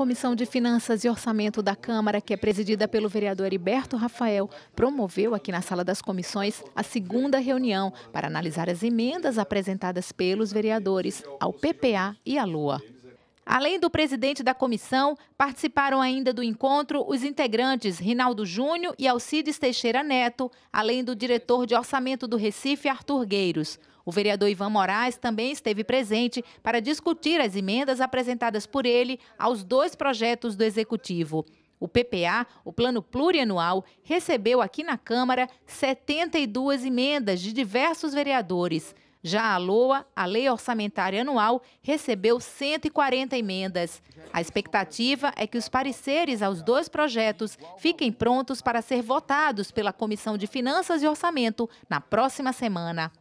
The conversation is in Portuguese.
Comissão de Finanças e Orçamento da Câmara, que é presidida pelo vereador Heriberto Rafael, promoveu aqui na Sala das Comissões a segunda reunião para analisar as emendas apresentadas pelos vereadores ao PPA e à Lua. Além do presidente da comissão, participaram ainda do encontro os integrantes Rinaldo Júnior e Alcides Teixeira Neto, além do diretor de orçamento do Recife, Arthur Gueiros. O vereador Ivan Moraes também esteve presente para discutir as emendas apresentadas por ele aos dois projetos do Executivo. O PPA, o Plano Plurianual, recebeu aqui na Câmara 72 emendas de diversos vereadores. Já a LOA, a Lei Orçamentária Anual, recebeu 140 emendas. A expectativa é que os pareceres aos dois projetos fiquem prontos para ser votados pela Comissão de Finanças e Orçamento na próxima semana.